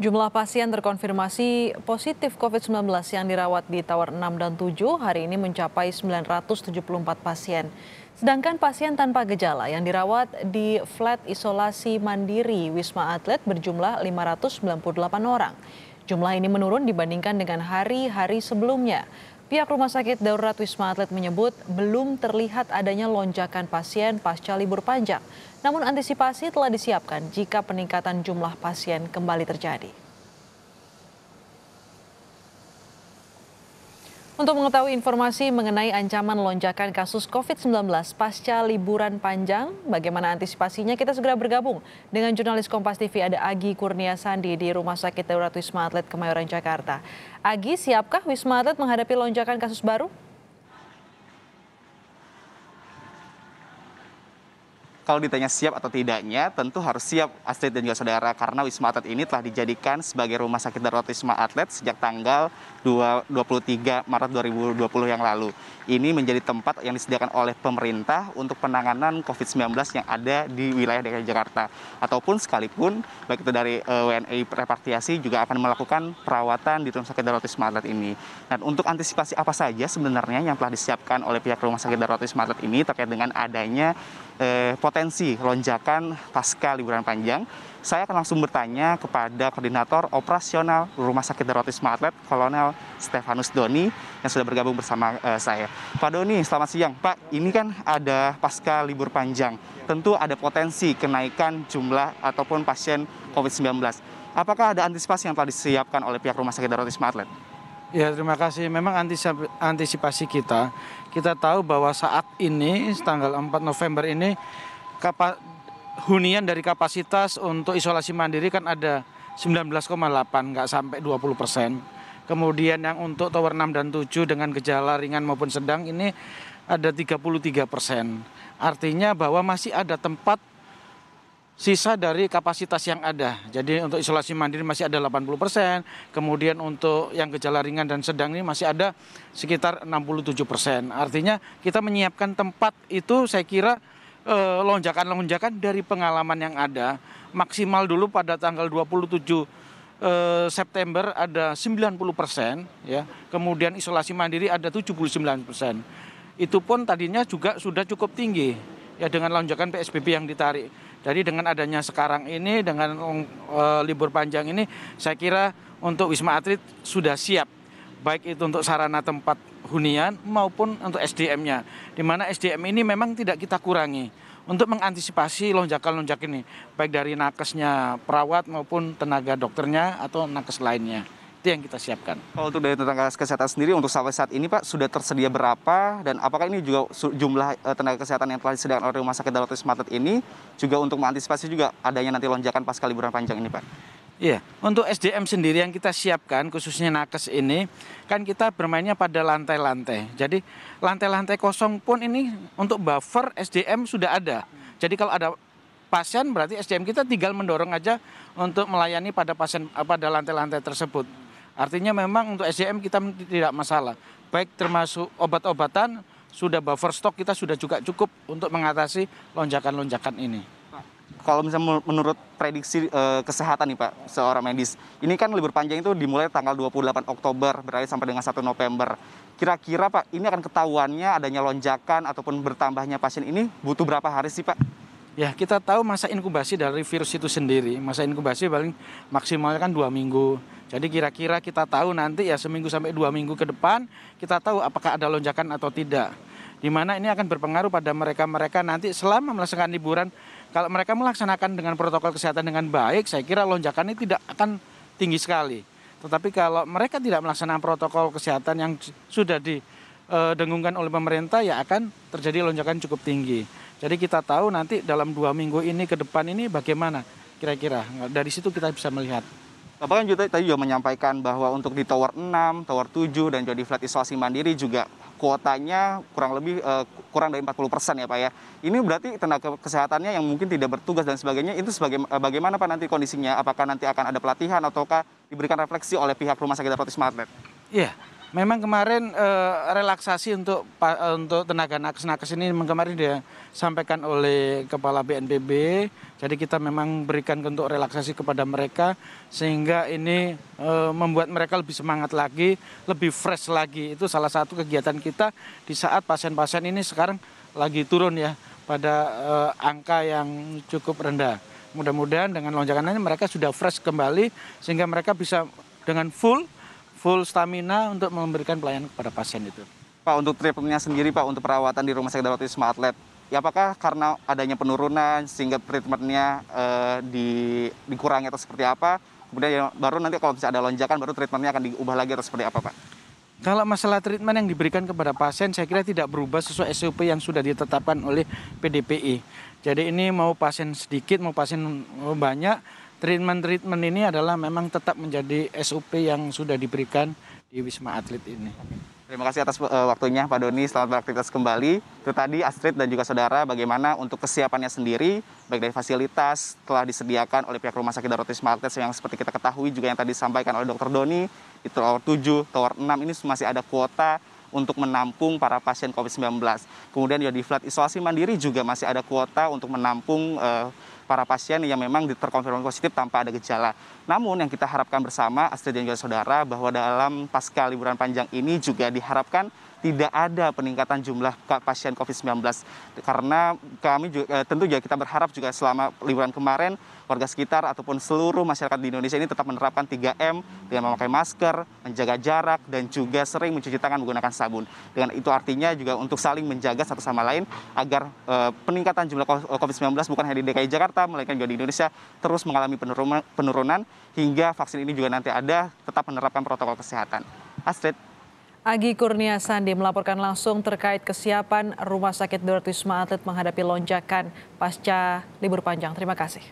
Jumlah pasien terkonfirmasi positif COVID-19 yang dirawat di Tower 6 dan 7 hari ini mencapai 974 pasien. Sedangkan pasien tanpa gejala yang dirawat di flat isolasi mandiri Wisma Atlet berjumlah 598 orang. Jumlah ini menurun dibandingkan dengan hari-hari sebelumnya. Pihak Rumah Sakit Darurat Wisma Atlet menyebut belum terlihat adanya lonjakan pasien pasca libur panjang. Namun antisipasi telah disiapkan jika peningkatan jumlah pasien kembali terjadi. Untuk mengetahui informasi mengenai ancaman lonjakan kasus COVID-19 pasca liburan panjang, bagaimana antisipasinya, kita segera bergabung dengan jurnalis Kompas TV ada Agi Kurnia Sandi di Rumah Sakit Darurat Wisma Atlet Kemayoran Jakarta. Agi, siapkah Wisma Atlet menghadapi lonjakan kasus baru? kalau ditanya siap atau tidaknya, tentu harus siap Astrid dan juga saudara karena Wisma Atlet ini telah dijadikan sebagai rumah sakit darurat Wisma Atlet sejak tanggal 23 Maret 2020 yang lalu. Ini menjadi tempat yang disediakan oleh pemerintah untuk penanganan COVID-19 yang ada di wilayah DKI Jakarta. Ataupun sekalipun, baik itu dari WNA eh, WNI repartiasi juga akan melakukan perawatan di rumah sakit darurat Wisma Atlet ini. Dan untuk antisipasi apa saja sebenarnya yang telah disiapkan oleh pihak rumah sakit darurat Wisma Atlet ini terkait dengan adanya eh, potensi lonjakan pasca liburan panjang, saya akan langsung bertanya kepada koordinator operasional Rumah Sakit Darurat Wisma Atlet, Kolonel Stefanus Doni yang sudah bergabung bersama eh, saya. Pak Doni, selamat siang. Pak, ini kan ada pasca libur panjang, tentu ada potensi kenaikan jumlah ataupun pasien COVID-19. Apakah ada antisipasi yang telah disiapkan oleh pihak Rumah Sakit Darurat Wisma Atlet? Ya terima kasih. Memang antisipasi kita, kita tahu bahwa saat ini tanggal 4 November ini hunian dari kapasitas untuk isolasi mandiri kan ada 19,8 nggak sampai 20 persen. Kemudian yang untuk tower 6 dan 7 dengan gejala ringan maupun sedang ini ada 33 persen. Artinya bahwa masih ada tempat sisa dari kapasitas yang ada. Jadi untuk isolasi mandiri masih ada 80 persen, kemudian untuk yang gejala ringan dan sedang ini masih ada sekitar 67 persen. Artinya kita menyiapkan tempat itu saya kira eh, lonjakan-lonjakan eh, dari pengalaman yang ada. Maksimal dulu pada tanggal 27 tujuh eh, September ada 90 persen, ya. kemudian isolasi mandiri ada 79 persen. Itu pun tadinya juga sudah cukup tinggi ya dengan lonjakan PSBB yang ditarik. Jadi dengan adanya sekarang ini dengan uh, libur panjang ini saya kira untuk Wisma Atlet sudah siap baik itu untuk sarana tempat hunian maupun untuk SDM-nya. Di mana SDM ini memang tidak kita kurangi untuk mengantisipasi lonjakan-lonjakan ini baik dari nakesnya perawat maupun tenaga dokternya atau nakes lainnya itu yang kita siapkan. Kalau untuk dari tenaga kesehatan sendiri untuk sampai saat ini Pak sudah tersedia berapa dan apakah ini juga jumlah eh, tenaga kesehatan yang telah disediakan oleh Rumah Sakit Darurat Wisma ini juga untuk mengantisipasi juga adanya nanti lonjakan pasca liburan panjang ini Pak? Iya, untuk SDM sendiri yang kita siapkan khususnya nakes ini kan kita bermainnya pada lantai-lantai. Jadi lantai-lantai kosong pun ini untuk buffer SDM sudah ada. Jadi kalau ada pasien berarti SDM kita tinggal mendorong aja untuk melayani pada pasien eh, pada lantai-lantai tersebut. Artinya memang untuk SDM kita tidak masalah. Baik termasuk obat-obatan, sudah buffer stok kita sudah juga cukup untuk mengatasi lonjakan-lonjakan ini. Kalau misalnya menurut prediksi e, kesehatan nih Pak, seorang medis, ini kan libur panjang itu dimulai tanggal 28 Oktober berakhir sampai dengan 1 November. Kira-kira Pak, ini akan ketahuannya adanya lonjakan ataupun bertambahnya pasien ini butuh berapa hari sih Pak? ya kita tahu masa inkubasi dari virus itu sendiri masa inkubasi paling maksimalnya kan dua minggu jadi kira-kira kita tahu nanti ya seminggu sampai dua minggu ke depan kita tahu apakah ada lonjakan atau tidak di mana ini akan berpengaruh pada mereka-mereka nanti selama melaksanakan liburan kalau mereka melaksanakan dengan protokol kesehatan dengan baik saya kira lonjakan ini tidak akan tinggi sekali tetapi kalau mereka tidak melaksanakan protokol kesehatan yang sudah didengungkan eh, oleh pemerintah ya akan terjadi lonjakan cukup tinggi jadi kita tahu nanti dalam dua minggu ini ke depan ini bagaimana kira-kira. Dari situ kita bisa melihat. Bapak kan juga tadi juga menyampaikan bahwa untuk di Tower 6, Tower 7, dan juga di flat isolasi mandiri juga kuotanya kurang lebih uh, kurang dari 40 persen ya Pak ya. Ini berarti tenaga kesehatannya yang mungkin tidak bertugas dan sebagainya itu sebagai, uh, bagaimana Pak nanti kondisinya? Apakah nanti akan ada pelatihan ataukah diberikan refleksi oleh pihak Rumah Sakit atau Wisma Iya. Yeah. Memang kemarin eh, relaksasi untuk eh, untuk tenaga nakes-nakes ini memang dia sampaikan oleh Kepala BNPB. Jadi kita memang berikan untuk relaksasi kepada mereka sehingga ini eh, membuat mereka lebih semangat lagi, lebih fresh lagi. Itu salah satu kegiatan kita di saat pasien-pasien ini sekarang lagi turun ya pada angka yang cukup rendah. Mudah-mudahan dengan lonjakan ini mereka sudah fresh kembali sehingga mereka bisa dengan full full stamina untuk memberikan pelayanan kepada pasien itu. Pak, untuk treatmentnya sendiri Pak, untuk perawatan di Rumah Sakit Darurat Wisma Atlet, ya apakah karena adanya penurunan sehingga treatmentnya eh, di, dikurangi atau seperti apa? Kemudian ya, baru nanti kalau misalnya ada lonjakan, baru treatmentnya akan diubah lagi atau seperti apa Pak? Kalau masalah treatment yang diberikan kepada pasien, saya kira tidak berubah sesuai SOP yang sudah ditetapkan oleh PDPI. Jadi ini mau pasien sedikit, mau pasien banyak, treatment-treatment ini adalah memang tetap menjadi SOP yang sudah diberikan di Wisma Atlet ini. Terima kasih atas uh, waktunya Pak Doni, selamat beraktivitas kembali. Itu tadi Astrid dan juga saudara bagaimana untuk kesiapannya sendiri, baik dari fasilitas telah disediakan oleh pihak Rumah Sakit Darurat Wisma Atlet yang seperti kita ketahui juga yang tadi disampaikan oleh Dr. Doni, di tower 7, tower 6 ini masih ada kuota untuk menampung para pasien COVID-19. Kemudian ya di flat isolasi mandiri juga masih ada kuota untuk menampung uh, para pasien yang memang terkonfirmasi positif tanpa ada gejala. Namun yang kita harapkan bersama Astrid dan juga saudara bahwa dalam pasca liburan panjang ini juga diharapkan tidak ada peningkatan jumlah pasien COVID-19 karena kami juga, eh, tentu juga kita berharap juga selama liburan kemarin warga sekitar ataupun seluruh masyarakat di Indonesia ini tetap menerapkan 3M dengan memakai masker, menjaga jarak dan juga sering mencuci tangan menggunakan sabun. Dengan itu artinya juga untuk saling menjaga satu sama lain agar eh, peningkatan jumlah eh, COVID-19 bukan hanya di DKI Jakarta jakarta melainkan juga di indonesia terus mengalami penurunan hingga vaksin ini juga nanti ada tetap menerapkan protokol kesehatan. Astrid. Agi Kurnia Sandi melaporkan langsung terkait kesiapan Rumah Sakit Dr. Wisma Atlet menghadapi lonjakan pasca libur panjang. Terima kasih.